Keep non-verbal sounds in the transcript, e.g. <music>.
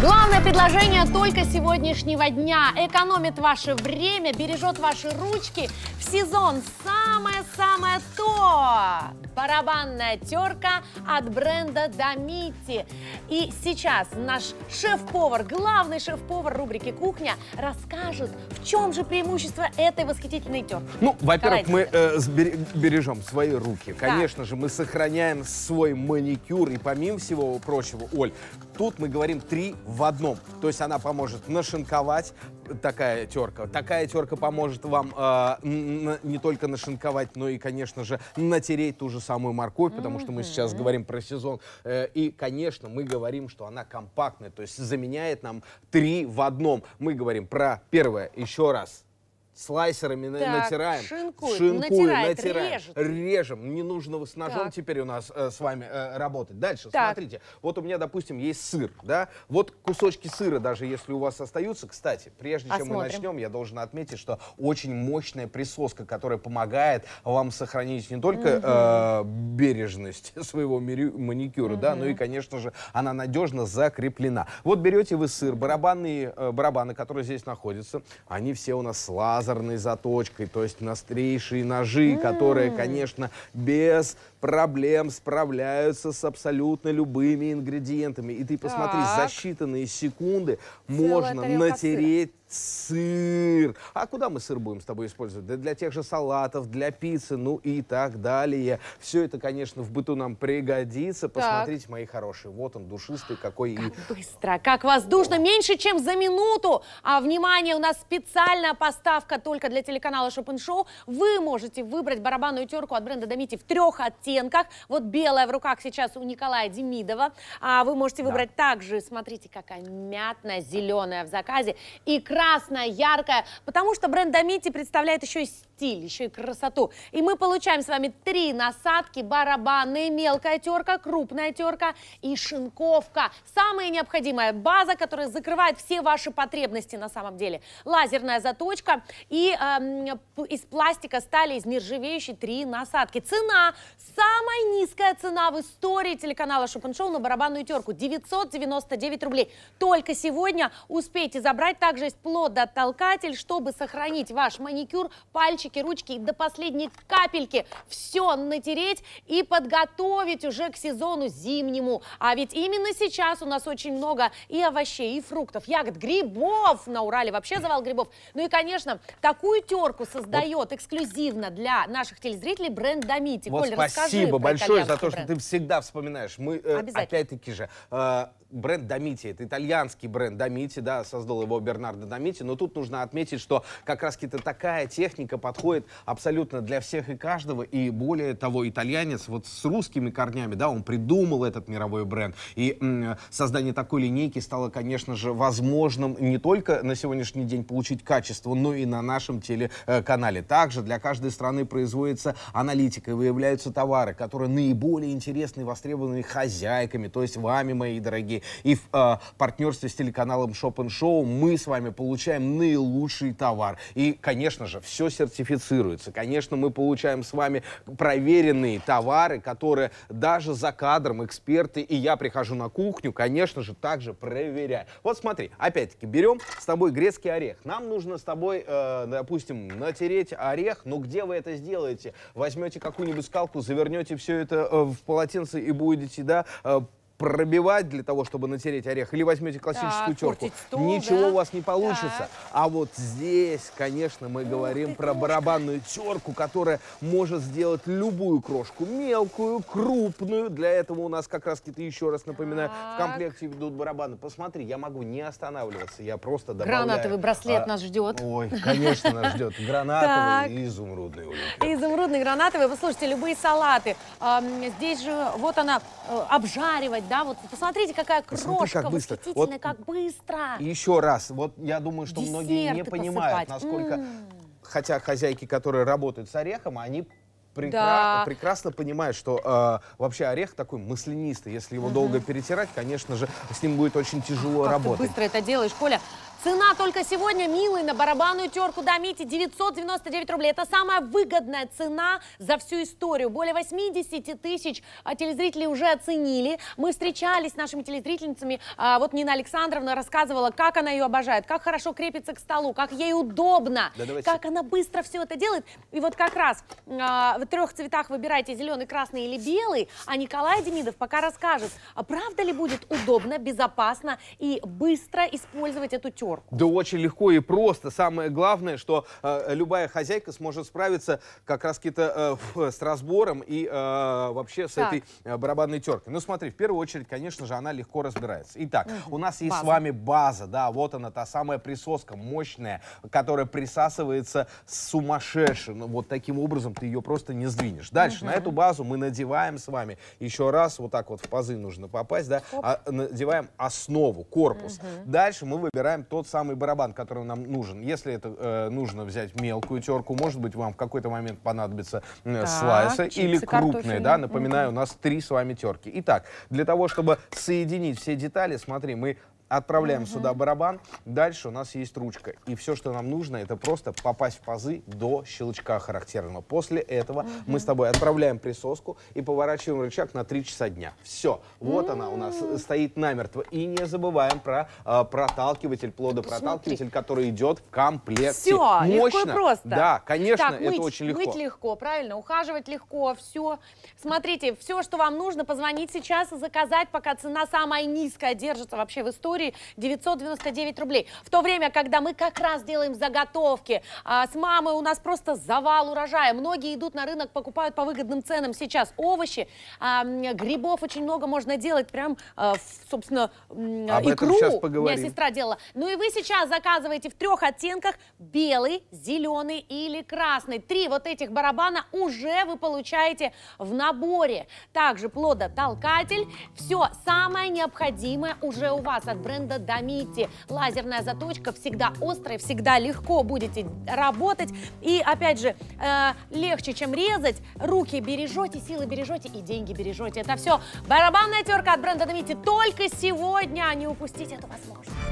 Главное предложение только сегодняшнего дня. Экономит ваше время, бережет ваши ручки. В сезон самое-самое то! Барабанная терка от бренда Домити. И сейчас наш шеф-повар, главный шеф-повар рубрики «Кухня» расскажет, в чем же преимущество этой восхитительной терки. Ну, во-первых, мы э, бережем свои руки. Да. Конечно же, мы сохраняем свой маникюр. И помимо всего прочего, Оль, Тут мы говорим три в одном. То есть она поможет нашинковать, такая терка. Такая терка поможет вам э, не только нашинковать, но и, конечно же, натереть ту же самую морковь, потому что мы сейчас говорим про сезон. Э, и, конечно, мы говорим, что она компактная, то есть заменяет нам три в одном. Мы говорим про первое, еще раз, слайсерами так, натираем. Шинкует, шинкует натирает, натираем. Режет. Режем. Не нужно с ножом так. теперь у нас э, с вами э, работать. Дальше, так. смотрите. Вот у меня, допустим, есть сыр, да? Вот кусочки сыра, даже если у вас остаются. Кстати, прежде чем Осмотрим. мы начнем, я должен отметить, что очень мощная присоска, которая помогает вам сохранить не только угу. э, бережность своего маникюра, угу. да, но и, конечно же, она надежно закреплена. Вот берете вы сыр, барабанные, э, барабаны, которые здесь находятся, они все у нас слазы лазерной заточкой, то есть настрейшие ножи, mm. которые, конечно, без проблем справляются с абсолютно любыми ингредиентами. И ты посмотри, так. за считанные секунды Целая можно натереть сыр. А куда мы сыр будем с тобой использовать? Да для тех же салатов, для пиццы, ну и так далее. Все это, конечно, в быту нам пригодится. Посмотрите, так. мои хорошие, вот он душистый какой. Как и... быстро, как воздушно, О. меньше, чем за минуту. А, внимание, у нас специальная поставка только для телеканала Шопен Шоу. Вы можете выбрать барабанную терку от бренда Домити в трех оттенках оттенках. Вот белая в руках сейчас у Николая Демидова. А вы можете выбрать да. также, смотрите, какая мятно-зеленая в заказе и красная, яркая, потому что бренд Домити представляет еще и стиль, еще и красоту. И мы получаем с вами три насадки, барабанные, мелкая терка, крупная терка и шинковка. Самая необходимая база, которая закрывает все ваши потребности на самом деле. Лазерная заточка и э, из пластика стали из нержавеющей три насадки. Цена самая низкая цена в истории телеканала Шопеншоу на барабанную терку. 999 рублей. Только сегодня успейте забрать. Также есть плодооттолкатель, чтобы сохранить ваш маникюр, пальчики, ручки и до последней капельки все натереть и подготовить уже к сезону зимнему. А ведь именно сейчас у нас очень много и овощей, и фруктов, ягод, грибов. На Урале вообще завал грибов. Ну и, конечно, такую терку создает эксклюзивно для наших телезрителей бренд Домити. Вот Коль, спасибо. Спасибо большое за то, что бренд. ты всегда вспоминаешь. Мы, э, опять-таки же, э, бренд Домити, это итальянский бренд Домити, да, создал его Бернардо Домити, но тут нужно отметить, что как раз-таки такая техника подходит абсолютно для всех и каждого, и более того, итальянец вот с русскими корнями, да, он придумал этот мировой бренд, и м, создание такой линейки стало, конечно же, возможным не только на сегодняшний день получить качество, но и на нашем телеканале. Э, Также для каждой страны производится аналитика, выявляются товары, товары, которые наиболее интересны и востребованы хозяйками, то есть вами, мои дорогие. И в э, партнерстве с телеканалом Shop Show мы с вами получаем наилучший товар. И, конечно же, все сертифицируется. Конечно, мы получаем с вами проверенные товары, которые даже за кадром эксперты и я прихожу на кухню, конечно же, также проверяю. Вот смотри, опять-таки берем с тобой грецкий орех. Нам нужно с тобой, э, допустим, натереть орех, но где вы это сделаете? Возьмете какую-нибудь скалку, завернете завернете все это э, в полотенце и будете, да, э, пробивать для того, чтобы натереть орех, или возьмете классическую так, терку, стол, ничего да? у вас не получится. Так. А вот здесь, конечно, мы Ух говорим про крошка. барабанную терку, которая может сделать любую крошку, мелкую, крупную. Для этого у нас как раз, какие то еще раз напоминаю, так. в комплекте идут барабаны. Посмотри, я могу не останавливаться, я просто добавляю... Гранатовый браслет а, нас ждет. Ой, конечно, нас ждет. <laughs> Гранатовый и изумрудный. Изумрудный, гранатовый. послушайте, любые салаты. Здесь же, вот она, э, обжаривать да, вот посмотрите, какая крошка Посмотри, как быстро. восхитительная, вот, как быстро. И еще раз, вот я думаю, что Десерты многие не понимают, насколько, М -м. хотя хозяйки, которые работают с орехом, они Прекра да. прекрасно понимает, что э, вообще орех такой маслянистый. Если его угу. долго перетирать, конечно же, с ним будет очень тяжело как работать. Ты быстро это делаешь, Коля. Цена только сегодня, милый, на барабанную терку Дамити 999 рублей. Это самая выгодная цена за всю историю. Более 80 тысяч а, телезрителей уже оценили. Мы встречались с нашими телезрительницами. А, вот Нина Александровна рассказывала, как она ее обожает, как хорошо крепится к столу, как ей удобно, да, как она быстро все это делает. И вот как раз а, в трех цветах выбирайте зеленый, красный или белый. А Николай Демидов пока расскажет, правда ли будет удобно, безопасно и быстро использовать эту терку отговорку. Да очень легко и просто. Самое главное, что э, любая хозяйка сможет справиться как раз э, с разбором и э, вообще с так. этой э, барабанной теркой. Ну смотри, в первую очередь, конечно же, она легко разбирается. Итак, угу. у нас есть база. с вами база, да, вот она, та самая присоска мощная, которая присасывается сумасшедшим. Ну, вот таким образом ты ее просто не сдвинешь. Дальше угу. на эту базу мы надеваем с вами еще раз, вот так вот в пазы нужно попасть, да, а, надеваем основу, корпус. Угу. Дальше мы выбираем то тот самый барабан, который нам нужен. Если это э, нужно взять мелкую терку, может быть, вам в какой-то момент понадобится э, так, слайсы чипсы, или крупные, да, напоминаю, у нас три с вами терки. Итак, для того, чтобы соединить все детали, смотри, мы Отправляем угу. сюда барабан. Дальше у нас есть ручка. И все, что нам нужно, это просто попасть в пазы до щелчка характерного. После этого угу. мы с тобой отправляем присоску и поворачиваем рычаг на 3 часа дня. Все. Вот угу. она у нас э, стоит намертво. И не забываем про э, проталкиватель, плодопроталкиватель, который идет в комплекте. Все, Мощно. легко и просто. Да, конечно, так, это очень легко. Мыть легко, правильно, ухаживать легко, все. Смотрите, все, что вам нужно, позвонить сейчас и заказать, пока цена самая низкая держится вообще в истории калорий 999 рублей. В то время, когда мы как раз делаем заготовки, а с мамой у нас просто завал урожая. Многие идут на рынок, покупают по выгодным ценам сейчас овощи. А, грибов очень много можно делать, прям, а, собственно, Об икру. Этом поговорим. У меня сестра делала. Ну и вы сейчас заказываете в трех оттенках белый, зеленый или красный. Три вот этих барабана уже вы получаете в наборе. Также плодотолкатель. Все самое необходимое уже у вас от бренда Домити. Лазерная заточка всегда острая, всегда легко будете работать. И опять же, э, легче, чем резать. Руки бережете, силы бережете и деньги бережете. Это все барабанная терка от бренда Домити. Только сегодня а не упустите эту возможность.